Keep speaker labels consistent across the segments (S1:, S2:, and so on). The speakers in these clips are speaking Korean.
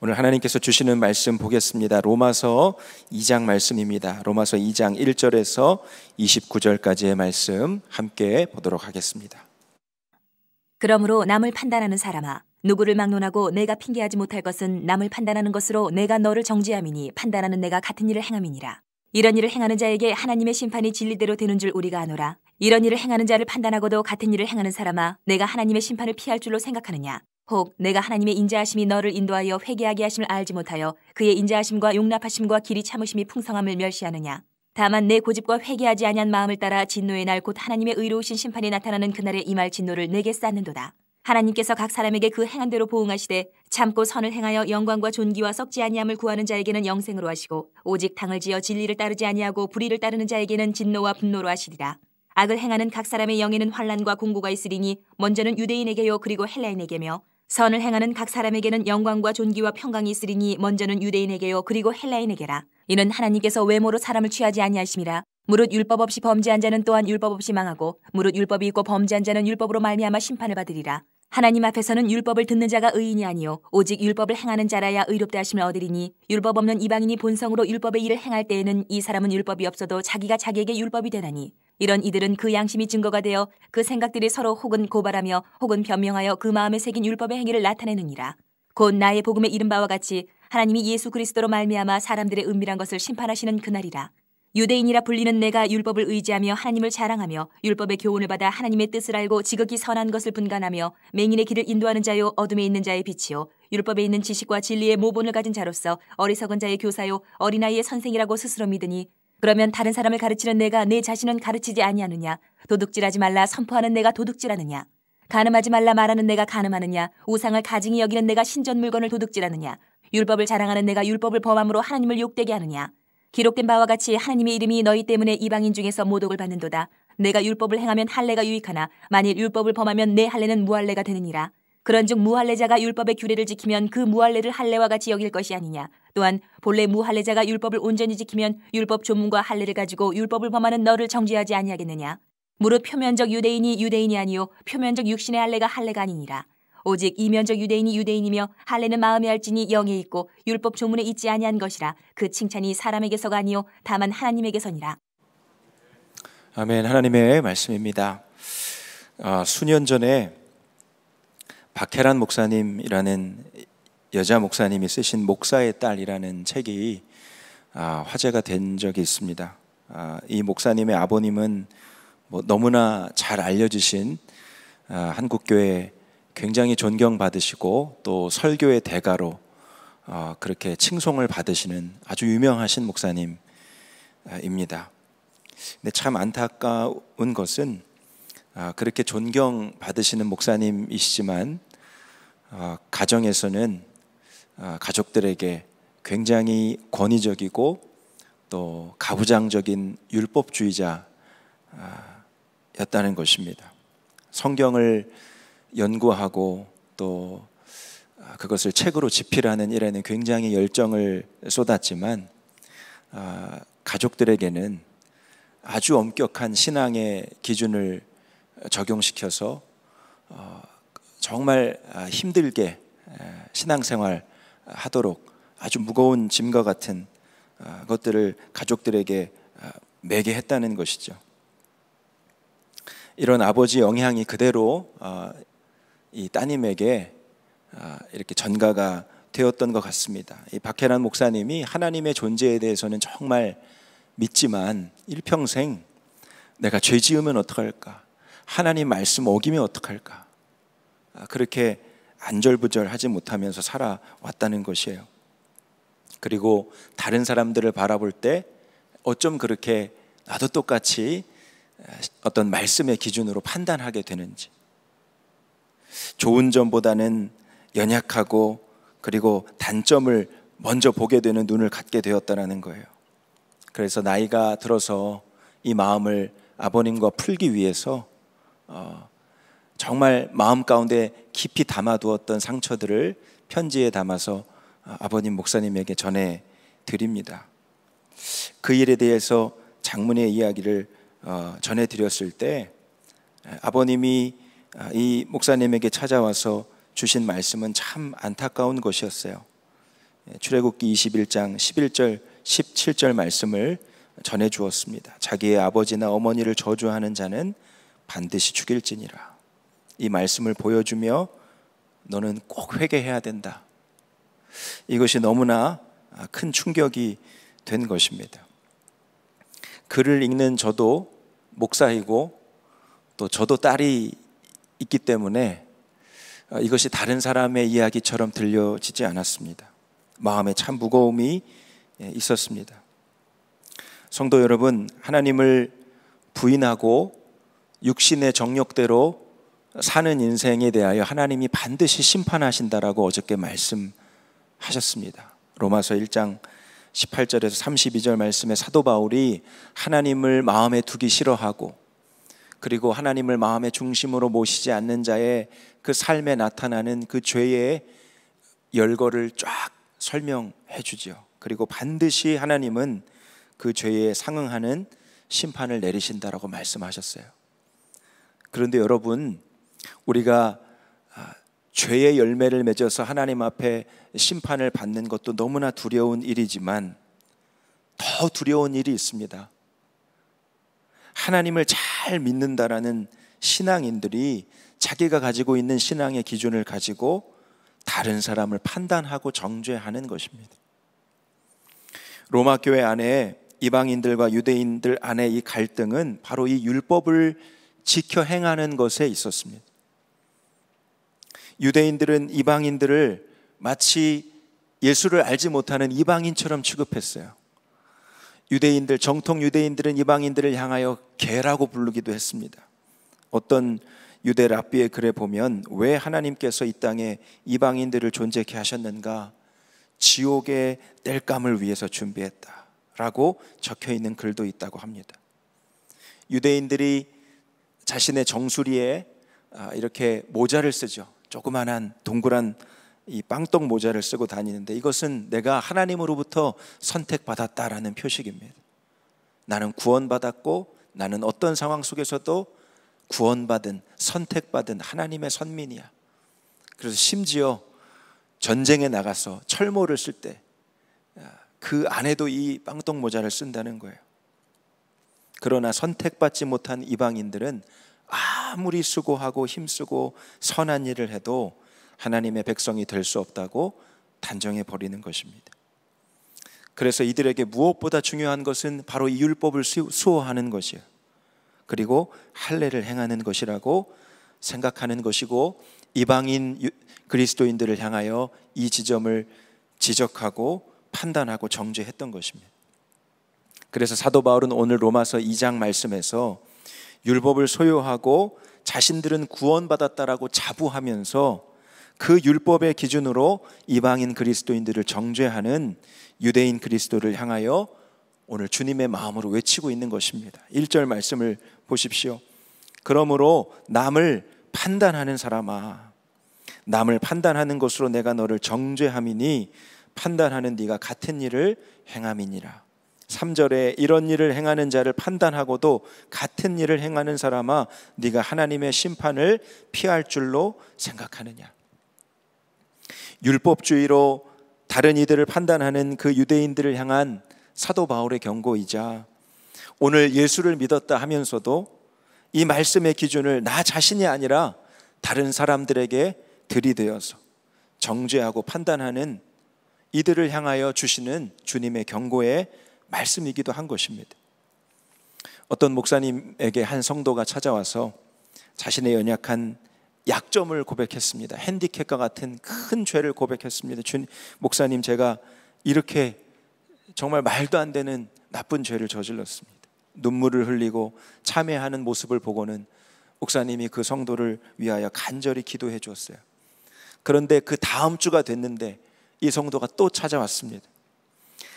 S1: 오늘 하나님께서 주시는 말씀 보겠습니다. 로마서 2장 말씀입니다. 로마서 2장 1절에서 29절까지의 말씀 함께 보도록
S2: 하겠습니다. 그러므로 남을 판단하는 사람아 누구를 막론하고 내가 핑계하지 못할 것은 남을 판단하는 것으로 내가 너를 정지함이니 판단하는 내가 같은 일을 행함이니라. 이런 일을 행하는 자에게 하나님의 심판이 진리대로 되는 줄 우리가 아노라. 이런 일을 행하는 자를 판단하고도 같은 일을 행하는 사람아 내가 하나님의 심판을 피할 줄로 생각하느냐 혹 내가 하나님의 인자하심이 너를 인도하여 회개하게 하심을 알지 못하여 그의 인자하심과 용납하심과 길이 참으심이 풍성함을 멸시하느냐 다만 내 고집과 회개하지 아니한 마음을 따라 진노의 날 곧 하나님의 의로우신 심판이 나타나는 그날에 임할 진노를 내게 쌓는도다 하나님께서 각 사람에게 그 행한 대로 보응하시되 참고 선을 행하여 영광과 존귀와 썩지 아니함을 구하는 자에게는 영생으로 하시고 오직 당을 지어 진리를 따르지 아니하고 불의를 따르는 자에게는 진노와 분노로 하시리라 악을 행하는 각 사람의 영에는 환란과 공고가 있으리니 먼저는 유대인에게요 그리고 헬라인에게며 선을 행하는 각 사람에게는 영광과 존귀와 평강이 있으리니 먼저는 유대인에게요 그리고 헬라인에게라 이는 하나님께서 외모로 사람을 취하지 아니하심이라 무릇 율법 없이 범죄한 자는 또한 율법 없이 망하고 무릇 율법이 있고 범죄한 자는 율법으로 말미암아 심판을 받으리라 하나님 앞에서는 율법을 듣는 자가 의인이 아니요 오직 율법을 행하는 자라야 의롭다 하심을 얻으리니 율법 없는 이방인이 본성으로 율법의 일을 행할 때에는 이 사람은 율법이 없어도 자기가 자기에게 율법이 되나니 이런 이들은 그 양심이 증거가 되어 그 생각들이 서로 혹은 고발하며 혹은 변명하여 그 마음에 새긴 율법의 행위를 나타내느니라. 곧 나의 복음의 이른바와 같이 하나님이 예수 그리스도로 말미암아 사람들의 은밀한 것을 심판하시는 그날이라. 유대인이라 불리는 내가 율법을 의지하며 하나님을 자랑하며 율법의 교훈을 받아 하나님의 뜻을 알고 지극히 선한 것을 분간하며 맹인의 길을 인도하는 자요 어둠에 있는 자의 빛이요 율법에 있는 지식과 진리의 모본을 가진 자로서 어리석은 자의 교사요 어린아이의 선생이라고 스스로 믿으니 그러면 다른 사람을 가르치는 내가 내 자신은 가르치지 아니하느냐? 도둑질하지 말라 선포하는 내가 도둑질하느냐? 가늠하지 말라 말하는 내가 가늠하느냐? 우상을 가증히 여기는 내가 신전 물건을 도둑질하느냐? 율법을 자랑하는 내가 율법을 범함으로 하나님을 욕되게 하느냐? 기록된 바와 같이 하나님의 이름이 너희 때문에 이방인 중에서 모독을 받는도다. 내가 율법을 행하면 할례가 유익하나 만일 율법을 범하면 내 할례는 무할례가 되느니라. 그런즉 무할례자가 율법의 규례를 지키면 그 무할례를 할례와 같이 여길 것이 아니냐. 또한 본래 무할례자가 율법을 온전히 지키면 율법 조문과 할례를 가지고 율법을 범하는 너를 정죄하지 아니하겠느냐. 무릇 표면적 유대인이 유대인이 아니요 표면적 육신의 할례가 할례가 아니니라. 오직 이면적 유대인이 유대인이며 할례는 마음에 할지니 영에 있고 율법 조문에 있지 아니한 것이라 그 칭찬이 사람에게서가 아니요 다만 하나님에게서니라.
S1: 아멘 하나님의 말씀입니다. 아, 수년 전에 박혜란 목사님이라는 여자 목사님이 쓰신 목사의 딸이라는 책이 아, 화제가 된 적이 있습니다. 아, 이 목사님의 아버님은 뭐 너무나 잘 알려지신 아, 한국교회 굉장히 존경받으시고 또 설교의 대가로 어, 그렇게 칭송을 받으시는 아주 유명하신 목사님입니다. 근데 참 안타까운 것은 그렇게 존경받으시는 목사님이시지만 어, 가정에서는 어, 가족들에게 굉장히 권위적이고 또 가부장적인 율법주의자였다는 어, 것입니다. 성경을 연구하고 또 그것을 책으로 집필하는 일에는 굉장히 열정을 쏟았지만 가족들에게는 아주 엄격한 신앙의 기준을 적용시켜서 정말 아, 힘들게 신앙생활 하도록 아주 무거운 짐과 같은 아, 것들을 가족들에게 아, 매게 했다는 것이죠. 이런 아버지 영향이 그대로 이 따님에게 이렇게 전가가 되었던 것 같습니다. 이 박해란 목사님이 하나님의 존재에 대해서는 정말 믿지만 일평생 내가 죄 지으면 어떡할까? 하나님 말씀 어기면 어떡할까? 아, 그렇게 안절부절하지 못하면서 살아왔다는 것이에요. 그리고 다른 사람들을 바라볼 때 어쩜 그렇게 나도 똑같이 아, 어떤 말씀의 기준으로 판단하게 되는지 좋은 점보다는 연약하고 그리고 단점을 먼저 보게 되는 눈을 갖게 되었다는 거예요. 그래서 나이가 들어서 이 마음을 아버님과 풀기 위해서 어, 정말 마음 가운데 깊이 담아두었던 상처들을 편지에 담아서 아, 아버님 목사님에게 전해 드립니다. 그 일에 대해서 장문의 이야기를 어, 전해 드렸을 때 아버님이 아, 이 목사님에게 찾아와서 주신 말씀은 참 안타까운 것이었어요. 출애굽기 21장 11절 17절 말씀을 전해 주었습니다. 자기의 아버지나 어머니를 저주하는 자는 반드시 죽일지니라. 이 말씀을 보여주며 너는 꼭 회개해야 된다. 이것이 너무나 큰 충격이 된 것입니다. 글을 읽는 저도 목사이고 또 저도 딸이 있기 때문에 이것이 다른 사람의 이야기처럼 들려지지 않았습니다. 마음에 참 무거움이 있었습니다. 성도 여러분, 하나님을 부인하고 육신의 정욕대로 사는 인생에 대하여 하나님이 반드시 심판하신다라고 어저께 말씀하셨습니다. 로마서 1장 18절에서 32절 말씀에 사도 바울이 하나님을 마음에 두기 싫어하고 그리고 하나님을 마음의 중심으로 모시지 않는 자의 그 삶에 나타나는 그 죄의 열거를 쫙 설명해 주지 그리고 반드시 하나님은 그 죄에 상응하는 심판을 내리신다라고 말씀하셨어요. 그런데 여러분 우리가 아, 죄의 열매를 맺어서 하나님 앞에 심판을 받는 것도 너무나 두려운 일이지만 더 두려운 일이 있습니다. 하나님을 잘 믿는다라는 신앙인들이 자기가 가지고 있는 신앙의 기준을 가지고 다른 사람을 판단하고 정죄하는 것입니다. 로마 교회 안에 이방인들과 유대인들 안에 이 갈등은 바로 이 율법을 지켜 행하는 것에 있었습니다. 유대인들은 이방인들을 마치 예수를 알지 못하는 이방인처럼 취급했어요. 유대인들, 정통 유대인들은 이방인들을 향하여 개라고 부르기도 했습니다. 어떤 유대 랍비의 글에 보면 왜 하나님께서 이 땅에 이방인들을 존재케 하셨는가? 지옥의 땔감을 위해서 준비했다. 라고 적혀 있는 글도 있다고 합니다. 유대인들이 자신의 정수리에 아, 이렇게 모자를 쓰죠. 조그만한 동그란 이 빵떡 모자를 쓰고 다니는데 이것은 내가 하나님으로부터 선택받았다라는 표식입니다. 나는 구원받았고 나는 어떤 상황 속에서도 구원받은 선택받은 하나님의 선민이야. 그래서 심지어 전쟁에 나가서 철모를 쓸 때그 아, 안에도 이 빵떡 모자를 쓴다는 거예요. 그러나 선택받지 못한 이방인들은 아무리 수고하고 힘쓰고 선한 일을 해도 하나님의 백성이 될 수 없다고 단정해 버리는 것입니다. 그래서 이들에게 무엇보다 중요한 것은 바로 이 율법을 수호하는 것이요. 그리고 할례를 행하는 것이라고 생각하는 것이고 이방인 그리스도인들을 향하여 이 지점을 지적하고 판단하고 정죄했던 것입니다. 그래서 사도 바울은 오늘 로마서 2장 말씀에서 율법을 소유하고 자신들은 구원받았다라고 자부하면서 그 율법의 기준으로 이방인 그리스도인들을 정죄하는 유대인 그리스도를 향하여 오늘 주님의 마음으로 외치고 있는 것입니다. 1절 말씀을 보십시오. 그러므로 남을 판단하는 사람아 남을 판단하는 것으로 내가 너를 정죄함이니 판단하는 네가 같은 일을 행함이니라. 3절에 이런 일을 행하는 자를 판단하고도 같은 일을 행하는 사람아 네가 하나님의 심판을 피할 줄로 생각하느냐. 율법주의로 다른 이들을 판단하는 그 유대인들을 향한 사도 바울의 경고이자 오늘 예수를 믿었다 하면서도 이 말씀의 기준을 나 자신이 아니라 다른 사람들에게 들이대어서 정죄하고 판단하는 이들을 향하여 주시는 주님의 경고에 말씀이기도 한 것입니다. 어떤 목사님에게 한 성도가 찾아와서 자신의 연약한 약점을 고백했습니다. 핸디캡과 같은 큰 죄를 고백했습니다. 주 목사님 제가 이렇게 정말 말도 안 되는 나쁜 죄를 저질렀습니다. 눈물을 흘리고 참회하는 모습을 보고는 목사님이 그 성도를 위하여 간절히 기도해 주었어요. 그런데 그 다음 주가 됐는데 이 성도가 또 찾아왔습니다.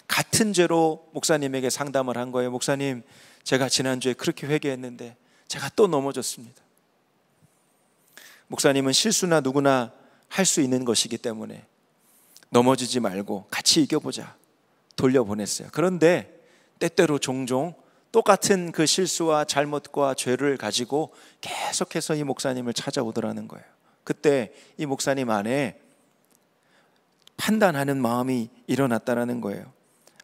S1: 같은 죄로 목사님에게 상담을 한 거예요. 목사님, 제가 지난주에 그렇게 회개했는데 제가 또 넘어졌습니다. 목사님은 실수나 누구나 할 수 있는 것이기 때문에 넘어지지 말고 같이 이겨보자. 돌려보냈어요. 그런데 때때로 종종 똑같은 그 실수와 잘못과 죄를 가지고 계속해서 이 목사님을 찾아오더라는 거예요. 그때 이 목사님 안에 판단하는 마음이 일어났다라는 거예요.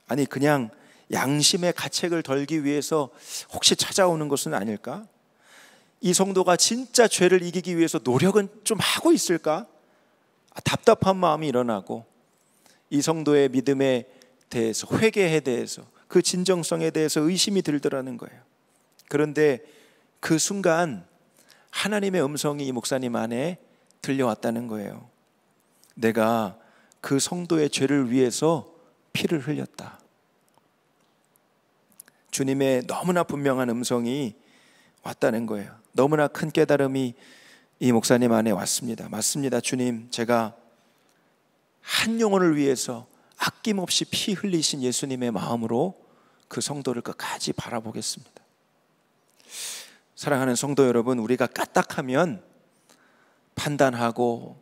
S1: 아니 그냥 양심의 가책을 덜기 위해서 혹시 찾아오는 것은 아닐까? 이 성도가 진짜 죄를 이기기 위해서 노력은 좀 하고 있을까? 아, 답답한 마음이 일어나고 이 성도의 믿음에 대해서 회개에 대해서 그 진정성에 대해서 의심이 들더라는 거예요. 그런데 그 순간 하나님의 음성이 이 목사님 안에 들려왔다는 거예요. 내가 그 성도의 죄를 위해서 피를 흘렸다. 주님의 너무나 분명한 음성이 왔다는 거예요. 너무나 큰 깨달음이 이 목사님 안에 왔습니다. 맞습니다. 주님, 제가 한 영혼을 위해서 아낌없이 피 흘리신 예수님의 마음으로 그 성도를 끝까지 바라보겠습니다. 사랑하는 성도 여러분, 우리가 까딱하면 판단하고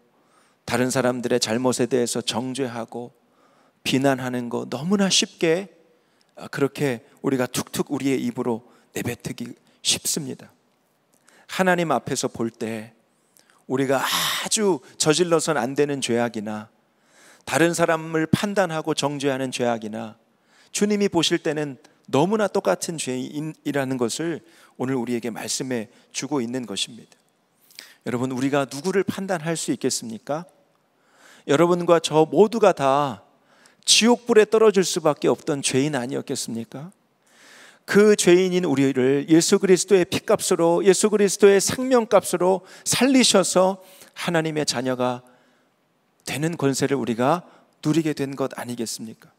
S1: 다른 사람들의 잘못에 대해서 정죄하고 비난하는 거 너무나 쉽게 아, 그렇게 우리가 툭툭 우리의 입으로 내뱉기 쉽습니다. 하나님 앞에서 볼 때 우리가 아주 저질러선 안 되는 죄악이나 다른 사람을 판단하고 정죄하는 죄악이나 주님이 보실 때는 너무나 똑같은 죄인이라는 것을 오늘 우리에게 말씀해 주고 있는 것입니다. 여러분, 우리가 누구를 판단할 수 있겠습니까? 여러분과 저 모두가 다 지옥불에 떨어질 수밖에 없던 죄인 아니었겠습니까? 그 죄인인 우리를 예수 그리스도의 피값으로 예수 그리스도의 생명값으로 살리셔서 하나님의 자녀가 되는 권세를 우리가 누리게 된 것 아니겠습니까?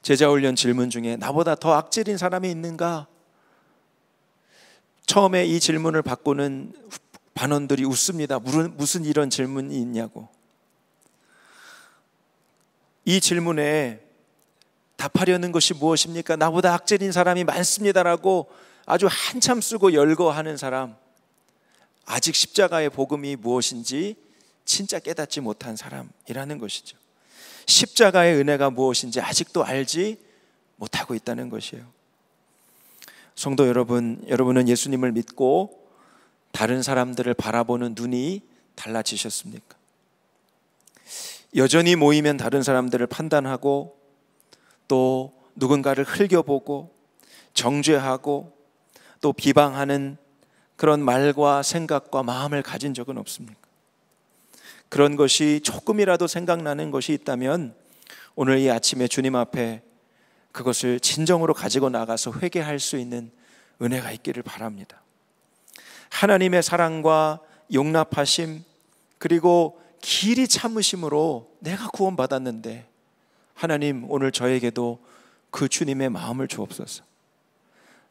S1: 제자훈련 질문 중에 나보다 더 악질인 사람이 있는가? 처음에 이 질문을 받고는 반원들이 웃습니다. 무슨 이런 질문이 있냐고. 이 질문에 답하려는 것이 무엇입니까? 나보다 악질인 사람이 많습니다라고 아주 한참 쓰고 열거하는 사람, 아직 십자가의 복음이 무엇인지 진짜 깨닫지 못한 사람이라는 것이죠. 십자가의 은혜가 무엇인지 아직도 알지 못하고 있다는 것이에요. 성도 여러분, 여러분은 예수님을 믿고 다른 사람들을 바라보는 눈이 달라지셨습니까? 여전히 모이면 다른 사람들을 판단하고 또 누군가를 흘겨보고 정죄하고 또 비방하는 그런 말과 생각과 마음을 가진 적은 없습니까? 그런 것이 조금이라도 생각나는 것이 있다면 오늘 이 아침에 주님 앞에 그것을 진정으로 가지고 나가서 회개할 수 있는 은혜가 있기를 바랍니다. 하나님의 사랑과 용납하심 그리고 길이 참으심으로 내가 구원받았는데 하나님 오늘 저에게도 그 주님의 마음을 주옵소서.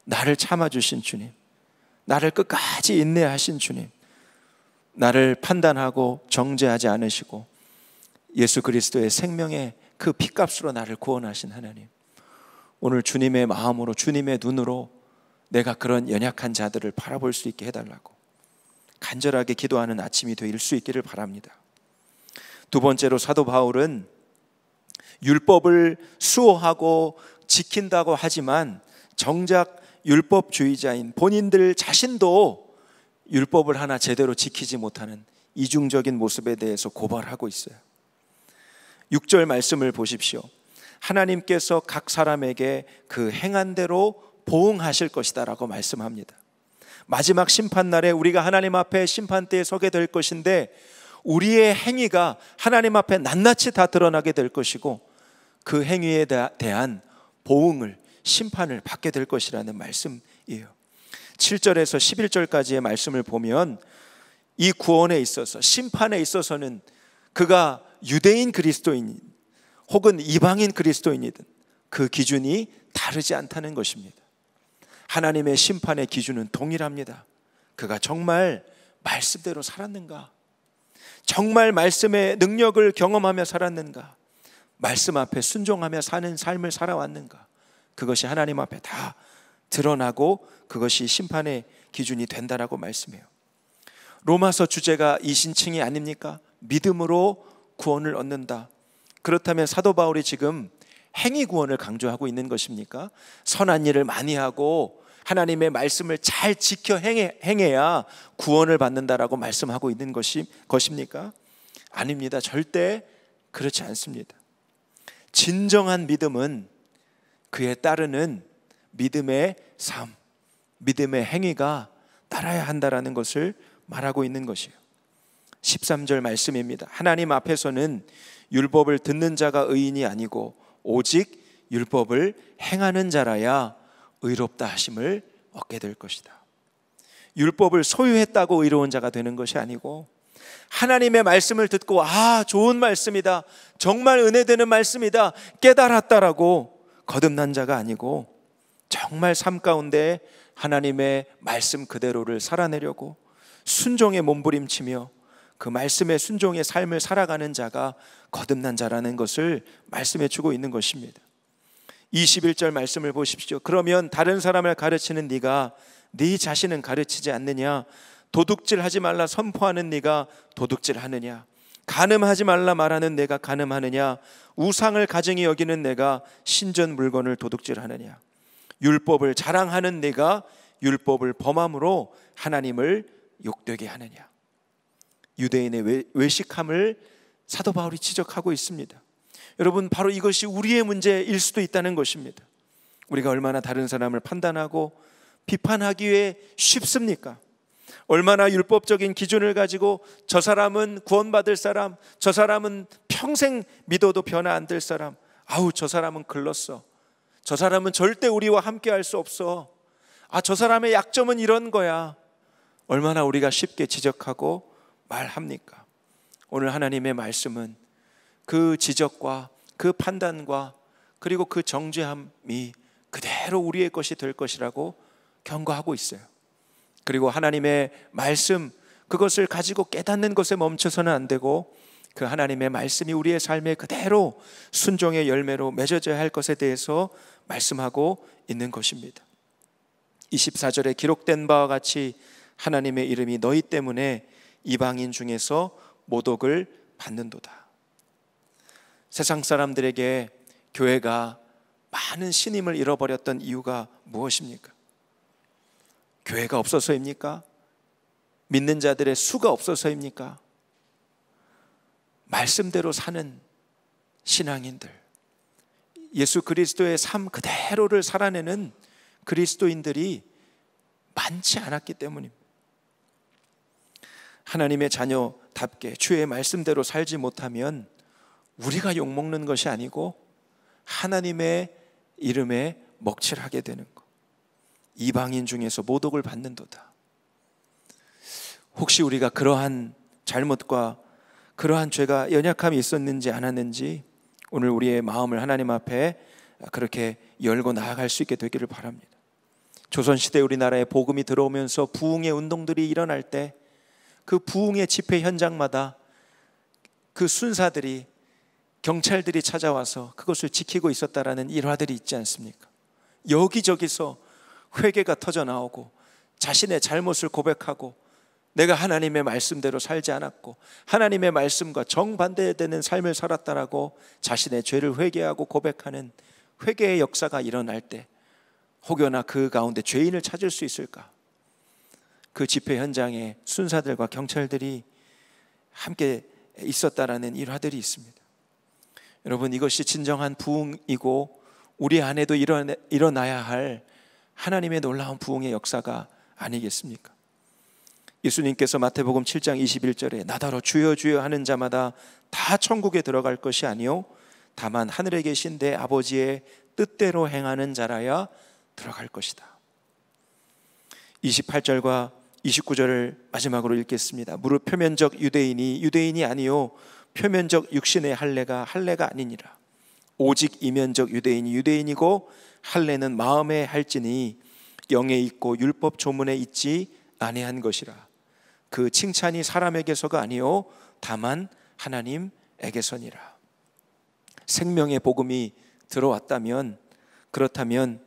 S1: 나를 참아주신 주님, 나를 끝까지 인내하신 주님, 나를 판단하고 정죄하지 않으시고 예수 그리스도의 생명의 그 피값으로 나를 구원하신 하나님. 오늘 주님의 마음으로 주님의 눈으로 내가 그런 연약한 자들을 바라볼 수 있게 해달라고 간절하게 기도하는 아침이 될 수 있기를 바랍니다. 두 번째로 사도 바울은 율법을 수호하고 지킨다고 하지만 정작 율법주의자인 본인들 자신도 율법을 하나 제대로 지키지 못하는 이중적인 모습에 대해서 고발하고 있어요. 6절 말씀을 보십시오. 하나님께서 각 사람에게 그 행한대로 보응하실 것이다라고 말씀합니다. 마지막 심판날에 우리가 하나님 앞에 심판대에 서게 될 것인데 우리의 행위가 하나님 앞에 낱낱이 다 드러나게 될 것이고 그 행위에 대한 보응을 심판을 받게 될 것이라는 말씀이에요. 7절에서 11절까지의 말씀을 보면 이 구원에 있어서 심판에 있어서는 그가 유대인 그리스도인 혹은 이방인 그리스도인이든 그 기준이 다르지 않다는 것입니다. 하나님의 심판의 기준은 동일합니다. 그가 정말 말씀대로 살았는가? 정말 말씀의 능력을 경험하며 살았는가? 말씀 앞에 순종하며 사는 삶을 살아왔는가? 그것이 하나님 앞에 다 드러나고 그것이 심판의 기준이 된다라고 말씀해요. 로마서 주제가 이 신칭이 아닙니까? 믿음으로 구원을 얻는다. 그렇다면 사도 바울이 지금 행위 구원을 강조하고 있는 것입니까? 선한 일을 많이 하고 하나님의 말씀을 잘 지켜 행해, 행해야 구원을 받는다라고 말씀하고 있는 것이, 것입니까? 아닙니다. 절대 그렇지 않습니다. 진정한 믿음은 그에 따르는 믿음의 삶, 믿음의 행위가 따라야 한다라는 것을 말하고 있는 것이에요. 13절 말씀입니다. 하나님 앞에서는 율법을 듣는 자가 의인이 아니고 오직 율법을 행하는 자라야 의롭다 하심을 얻게 될 것이다. 율법을 소유했다고 의로운 자가 되는 것이 아니고 하나님의 말씀을 듣고 아 좋은 말씀이다 정말 은혜되는 말씀이다 깨달았다라고 거듭난 자가 아니고 정말 삶 가운데 하나님의 말씀 그대로를 살아내려고 순종에 몸부림치며 그 말씀의 순종의 삶을 살아가는 자가 거듭난 자라는 것을 말씀해 주고 있는 것입니다. 21절 말씀을 보십시오. 그러면 다른 사람을 가르치는 네가 네 자신은 가르치지 않느냐? 도둑질하지 말라 선포하는 네가 도둑질하느냐? 가늠하지 말라 말하는 내가 가늠하느냐? 우상을 가증히 여기는 내가 신전 물건을 도둑질하느냐? 율법을 자랑하는 내가 율법을 범함으로 하나님을 욕되게 하느냐? 유대인의 외식함을 사도 바울이 지적하고 있습니다. 여러분 바로 이것이 우리의 문제일 수도 있다는 것입니다. 우리가 얼마나 다른 사람을 판단하고 비판하기 위해 쉽습니까? 얼마나 율법적인 기준을 가지고 저 사람은 구원받을 사람, 저 사람은 평생 믿어도 변화 안 될 사람, 아우, 저 사람은 글렀어. 저 사람은 절대 우리와 함께 할 수 없어. 아, 저 사람의 약점은 이런 거야. 얼마나 우리가 쉽게 지적하고 말합니까? 오늘 하나님의 말씀은 그 지적과 그 판단과 그리고 그 정죄함이 그대로 우리의 것이 될 것이라고 경고하고 있어요. 그리고 하나님의 말씀 그것을 가지고 깨닫는 것에 멈춰서는 안 되고 그 하나님의 말씀이 우리의 삶에 그대로 순종의 열매로 맺어져야 할 것에 대해서 말씀하고 있는 것입니다. 24절에 기록된 바와 같이 하나님의 이름이 너희 때문에 이방인 중에서 모독을 받는도다. 세상 사람들에게 교회가 많은 신임을 잃어버렸던 이유가 무엇입니까? 교회가 없어서입니까? 믿는 자들의 수가 없어서입니까? 말씀대로 사는 신앙인들, 예수 그리스도의 삶 그대로를 살아내는 그리스도인들이 많지 않았기 때문입니다. 하나님의 자녀답게 주의 말씀대로 살지 못하면 우리가 욕먹는 것이 아니고 하나님의 이름에 먹칠하게 되는 것. 이방인 중에서 모독을 받는도다. 혹시 우리가 그러한 잘못과 그러한 죄가 연약함이 있었는지 않았는지 오늘 우리의 마음을 하나님 앞에 그렇게 열고 나아갈 수 있게 되기를 바랍니다. 조선시대 우리나라에 복음이 들어오면서 부흥의 운동들이 일어날 때 그 부흥의 집회 현장마다 그 순사들이 경찰들이 찾아와서 그것을 지키고 있었다라는 일화들이 있지 않습니까? 여기저기서 회개가 터져 나오고 자신의 잘못을 고백하고 내가 하나님의 말씀대로 살지 않았고 하나님의 말씀과 정반대되는 삶을 살았다라고 자신의 죄를 회개하고 고백하는 회개의 역사가 일어날 때 혹여나 그 가운데 죄인을 찾을 수 있을까? 그 집회 현장에 순사들과 경찰들이 함께 있었다라는 일화들이 있습니다. 여러분 이것이 진정한 부흥이고 우리 안에도 일어나, 일어나야 할 하나님의 놀라운 부흥의 역사가 아니겠습니까? 예수님께서 마태복음 7장 21절에 나더러 주여 주여 하는 자마다 다 천국에 들어갈 것이 아니요 다만 하늘에 계신 내 아버지의 뜻대로 행하는 자라야 들어갈 것이다. 28절과 29절을 마지막으로 읽겠습니다. 무릎 표면적 유대인이 유대인이 아니요 표면적 육신의 할례가 할례가 아니니라. 오직 이면적 유대인이 유대인이고 할례는 마음에 할지니 영에 있고 율법 조문에 있지 아니한 것이라. 그 칭찬이 사람에게서가 아니요 다만 하나님에게서니라. 생명의 복음이 들어왔다면 그렇다면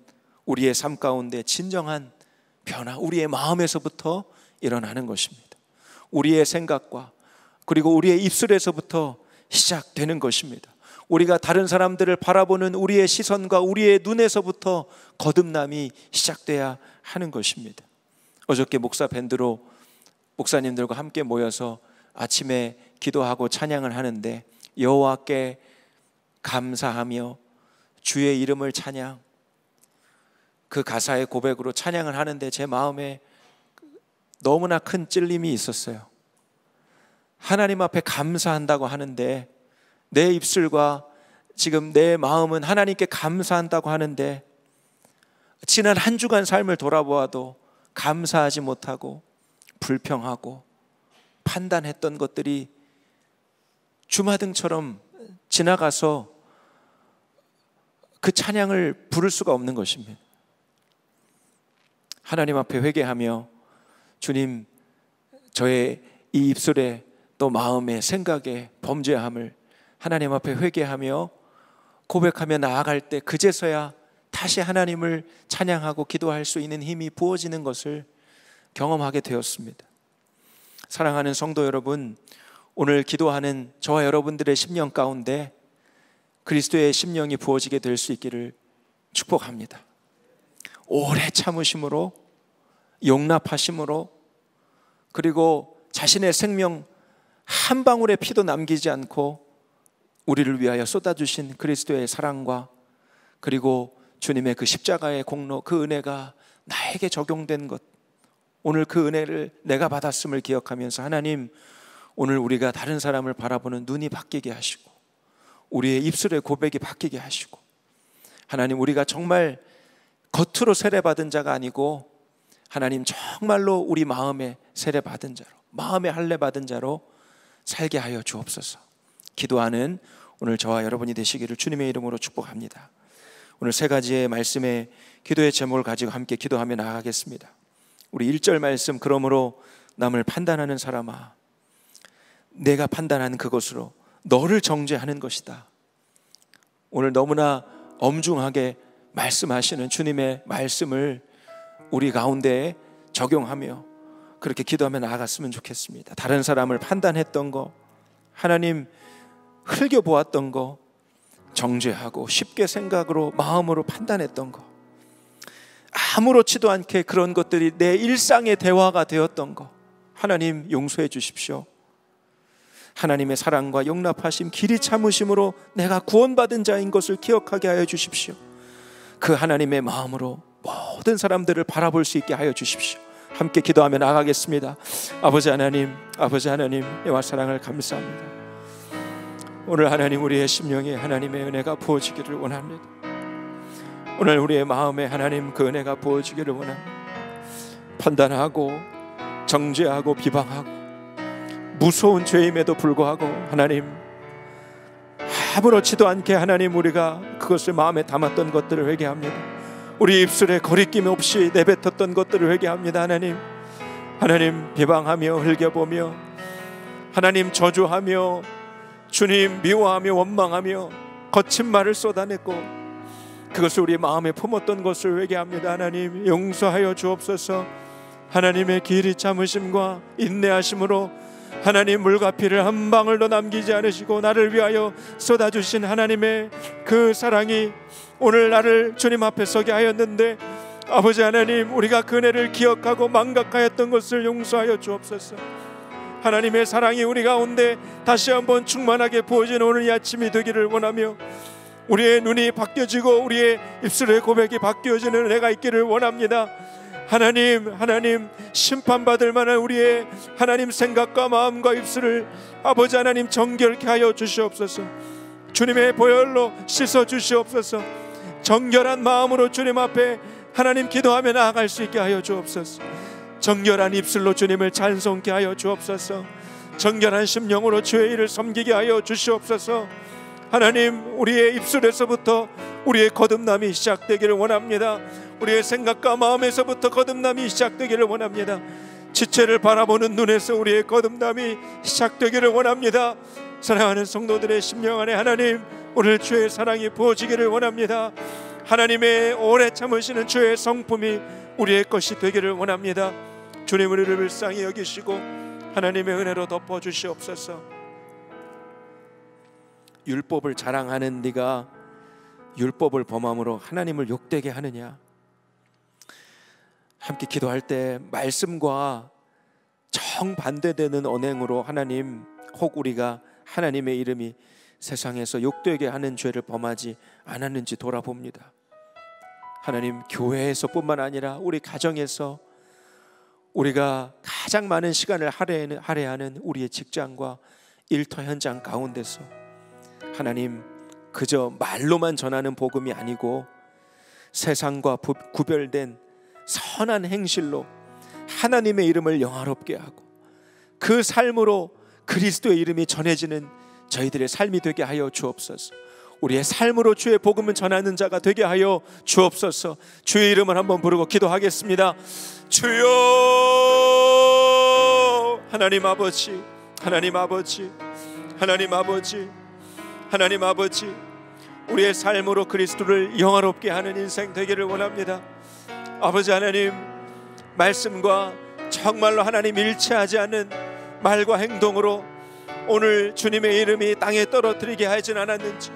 S1: 우리의 삶 가운데 진정한 변화 우리의 마음에서부터 일어나는 것입니다. 우리의 생각과 그리고 우리의 입술에서부터 시작되는 것입니다. 우리가 다른 사람들을 바라보는 우리의 시선과 우리의 눈에서부터 거듭남이 시작돼야 하는 것입니다. 어저께 목사 밴드로 목사님들과 함께 모여서 아침에 기도하고 찬양을 하는데 여호와께 감사하며 주의 이름을 찬양 그 가사의 고백으로 찬양을 하는데 제 마음에 너무나 큰 찔림이 있었어요. 하나님 앞에 감사한다고 하는데 내 입술과 지금 내 마음은 하나님께 감사한다고 하는데 지난 한 주간 삶을 돌아보아도 감사하지 못하고 불평하고 판단했던 것들이 주마등처럼 지나가서 그 찬양을 부를 수가 없는 것입니다. 하나님 앞에 회개하며 주님 저의 이 입술에 또 마음의 생각의 범죄함을 하나님 앞에 회개하며 고백하며 나아갈 때 그제서야 다시 하나님을 찬양하고 기도할 수 있는 힘이 부어지는 것을 경험하게 되었습니다. 사랑하는 성도 여러분, 오늘 기도하는 저와 여러분들의 심령 가운데 그리스도의 심령이 부어지게 될 수 있기를 축복합니다. 오래 참으심으로 용납하심으로 그리고 자신의 생명 한 방울의 피도 남기지 않고 우리를 위하여 쏟아주신 그리스도의 사랑과 그리고 주님의 그 십자가의 공로 그 은혜가 나에게 적용된 것 오늘 그 은혜를 내가 받았음을 기억하면서 하나님 오늘 우리가 다른 사람을 바라보는 눈이 바뀌게 하시고 우리의 입술의 고백이 바뀌게 하시고 하나님 우리가 정말 겉으로 세례받은 자가 아니고 하나님 정말로 우리 마음에 세례받은 자로 마음에 할례 받은 자로 살게 하여 주옵소서. 기도하는 오늘 저와 여러분이 되시기를 주님의 이름으로 축복합니다. 오늘 세 가지의 말씀에 기도의 제목을 가지고 함께 기도하며 나아가겠습니다. 우리 1절 말씀 그러므로 남을 판단하는 사람아 내가 판단하는 그것으로 너를 정죄하는 것이다. 오늘 너무나 엄중하게 말씀하시는 주님의 말씀을 우리 가운데 적용하며 그렇게 기도하며 나아갔으면 좋겠습니다. 다른 사람을 판단했던 거, 하나님 흘겨 보았던 거, 정죄하고 쉽게 생각으로 마음으로 판단했던 거, 아무렇지도 않게 그런 것들이 내 일상의 대화가 되었던 거, 하나님 용서해 주십시오. 하나님의 사랑과 용납하심, 길이 참으심으로 내가 구원받은 자인 것을 기억하게 하여 주십시오. 그 하나님의 마음으로 모든 사람들을 바라볼 수 있게 하여 주십시오. 함께 기도하며 나가겠습니다. 아버지 하나님, 아버지 하나님, 이와 사랑을 감사합니다. 오늘 하나님 우리의 심령에 하나님의 은혜가 부어지기를 원합니다. 오늘 우리의 마음에 하나님 그 은혜가 부어지기를 원합니다. 판단하고 정죄하고 비방하고 무서운 죄임에도 불구하고 하나님 아무렇지도 않게 하나님 우리가 그것을 마음에 담았던 것들을 회개합니다. 우리 입술에 거리낌 없이 내뱉었던 것들을 회개합니다 하나님 하나님 비방하며 흘겨보며 하나님 저주하며 주님 미워하며 원망하며 거친 말을 쏟아냈고 그것을 우리 마음에 품었던 것을 회개합니다 하나님 용서하여 주옵소서 하나님의 길이 참으심과 인내하심으로 하나님 물과 피를 한 방울도 남기지 않으시고 나를 위하여 쏟아주신 하나님의 그 사랑이 오늘 나를 주님 앞에 서게 하였는데 아버지 하나님 우리가 그네를 기억하고 망각하였던 것을 용서하여 주옵소서 하나님의 사랑이 우리 가운데 다시 한번 충만하게 부어진 오늘 이 아침이 되기를 원하며 우리의 눈이 바뀌어지고 우리의 입술의 고백이 바뀌어지는 내가 있기를 원합니다 하나님, 하나님, 심판받을 만한 우리의 하나님 생각과 마음과 입술을 아버지 하나님 정결케 하여 주시옵소서. 주님의 보혈로 씻어 주시옵소서. 정결한 마음으로 주님 앞에 하나님 기도하며 나아갈 수 있게 하여 주옵소서. 정결한 입술로 주님을 찬송케 하여 주옵소서. 정결한 심령으로 주의 일을 섬기게 하여 주시옵소서. 하나님 우리의 입술에서부터 우리의 거듭남이 시작되기를 원합니다. 우리의 생각과 마음에서부터 거듭남이 시작되기를 원합니다. 지체를 바라보는 눈에서 우리의 거듭남이 시작되기를 원합니다. 사랑하는 성도들의 심령 안에 하나님 오늘 주의 사랑이 부어지기를 원합니다. 하나님의 오래 참으시는 주의 성품이 우리의 것이 되기를 원합니다. 주님 우리를 불쌍히 여기시고 하나님의 은혜로 덮어 주시옵소서. 율법을 자랑하는 네가 율법을 범함으로 하나님을 욕되게 하느냐? 함께 기도할 때 말씀과 정반대되는 언행으로 하나님 혹 우리가 하나님의 이름이 세상에서 욕되게 하는 죄를 범하지 않았는지 돌아봅니다. 하나님 교회에서뿐만 아니라 우리 가정에서 우리가 가장 많은 시간을 할애하는 우리의 직장과 일터 현장 가운데서 하나님 그저 말로만 전하는 복음이 아니고 세상과 구별된 선한 행실로 하나님의 이름을 영화롭게 하고 그 삶으로 그리스도의 이름이 전해지는 저희들의 삶이 되게 하여 주옵소서. 우리의 삶으로 주의 복음을 전하는 자가 되게 하여 주옵소서. 주의 이름을 한번 부르고 기도하겠습니다. 주여 하나님 아버지 하나님 아버지 하나님 아버지 하나님 아버지 우리의 삶으로 그리스도를 영화롭게 하는 인생 되기를 원합니다. 아버지 하나님 말씀과 정말로 하나님 일치하지 않는 말과 행동으로 오늘 주님의 이름이 땅에 떨어뜨리게 하진 않았는지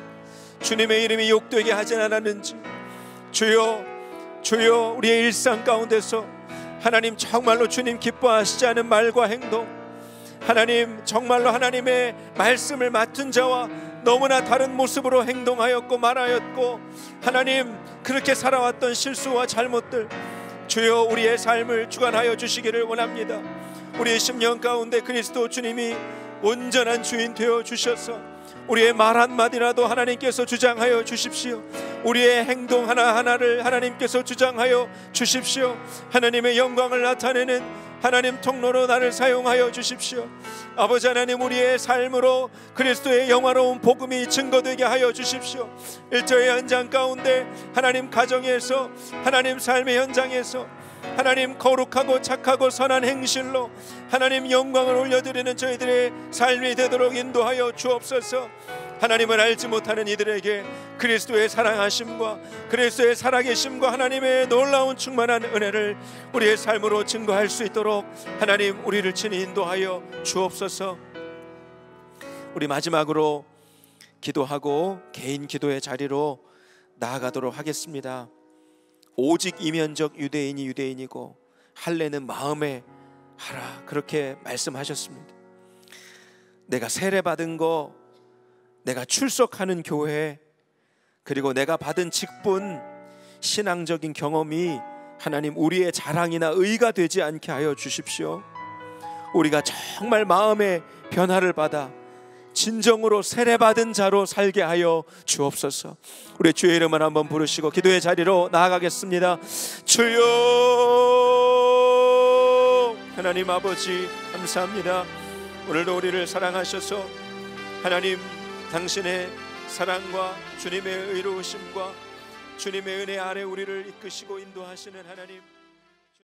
S1: 주님의 이름이 욕되게 하진 않았는지 주여 주여 우리의 일상 가운데서 하나님 정말로 주님 기뻐하시지 않은 말과 행동 하나님 정말로 하나님의 말씀을 맡은 자와 너무나 다른 모습으로 행동하였고 말하였고 하나님 그렇게 살아왔던 실수와 잘못들 주여 우리의 삶을 주관하여 주시기를 원합니다. 우리의 심령 가운데 그리스도 주님이 온전한 주인 되어 주셔서 우리의 말 한마디라도 하나님께서 주장하여 주십시오. 우리의 행동 하나하나를 하나님께서 주장하여 주십시오. 하나님의 영광을 나타내는 하나님 통로로 나를 사용하여 주십시오. 아버지 하나님 우리의 삶으로 그리스도의 영화로운 복음이 증거되게 하여 주십시오. 일터의 현장 가운데 하나님 가정에서 하나님 삶의 현장에서 하나님 거룩하고 착하고 선한 행실로 하나님 영광을 올려드리는 저희들의 삶이 되도록 인도하여 주옵소서. 하나님을 알지 못하는 이들에게 그리스도의 사랑하심과 그리스도의 살아계심과 하나님의 놀라운 충만한 은혜를 우리의 삶으로 증거할 수 있도록 하나님 우리를 친히 인도하여 주옵소서. 우리 마지막으로 기도하고 개인 기도의 자리로 나아가도록 하겠습니다. 오직 이면적 유대인이 유대인이고 할례는 마음에 하라 그렇게 말씀하셨습니다. 내가 세례 받은 거 내가 출석하는 교회 그리고 내가 받은 직분 신앙적인 경험이 하나님 우리의 자랑이나 의가 되지 않게 하여 주십시오. 우리가 정말 마음의 변화를 받아 진정으로 세례받은 자로 살게 하여 주옵소서. 우리 주의 이름을 한번 부르시고 기도의 자리로 나아가겠습니다. 주여! 하나님 아버지 감사합니다. 오늘도 우리를 사랑하셔서 하나님 당신의 사랑과 주님의 의로우심과 주님의 은혜 아래 우리를 이끄시고 인도하시는 하나님